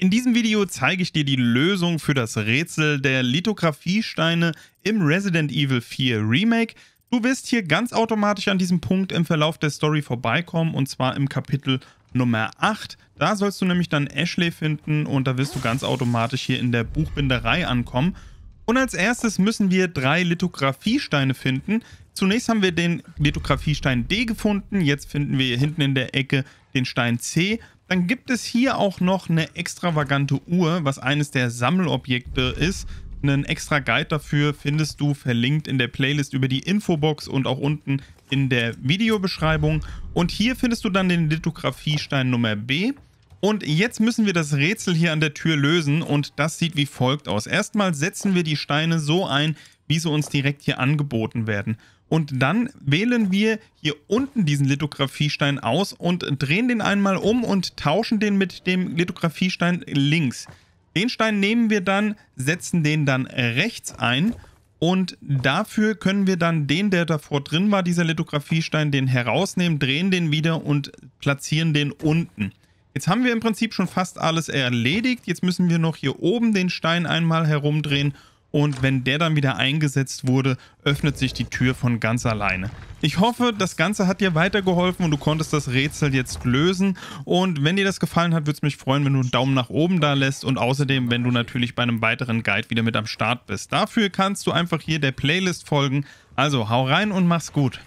In diesem Video zeige ich dir die Lösung für das Rätsel der Lithografiesteine im Resident Evil 4 Remake. Du wirst hier ganz automatisch an diesem Punkt im Verlauf der Story vorbeikommen und zwar im Kapitel Nummer 8. Da sollst du nämlich dann Ashley finden und da wirst du ganz automatisch hier in der Buchbinderei ankommen. Und als erstes müssen wir drei Lithografiesteine finden. Zunächst haben wir den Lithografiestein D gefunden, jetzt finden wir hier hinten in der Ecke den Stein C. Dann gibt es hier auch noch eine extravagante Uhr, was eines der Sammelobjekte ist. Einen extra Guide dafür findest du verlinkt in der Playlist über die Infobox und auch unten in der Videobeschreibung. Und hier findest du dann den Lithografiestein Nummer B. Und jetzt müssen wir das Rätsel hier an der Tür lösen und das sieht wie folgt aus. Erstmal setzen wir die Steine so ein, wie sie uns direkt hier angeboten werden. Und dann wählen wir hier unten diesen Lithografiestein aus und drehen den einmal um und tauschen den mit dem Lithografiestein links. Den Stein nehmen wir dann, setzen den dann rechts ein und dafür können wir dann den, der davor drin war, dieser Lithografiestein, den herausnehmen, drehen den wieder und platzieren den unten. Jetzt haben wir im Prinzip schon fast alles erledigt. Jetzt müssen wir noch hier oben den Stein einmal herumdrehen und wenn der dann wieder eingesetzt wurde, öffnet sich die Tür von ganz alleine. Ich hoffe, das Ganze hat dir weitergeholfen und du konntest das Rätsel jetzt lösen. Und wenn dir das gefallen hat, würde es mich freuen, wenn du einen Daumen nach oben da lässt und außerdem, wenn du natürlich bei einem weiteren Guide wieder mit am Start bist. Dafür kannst du einfach hier der Playlist folgen. Also hau rein und mach's gut.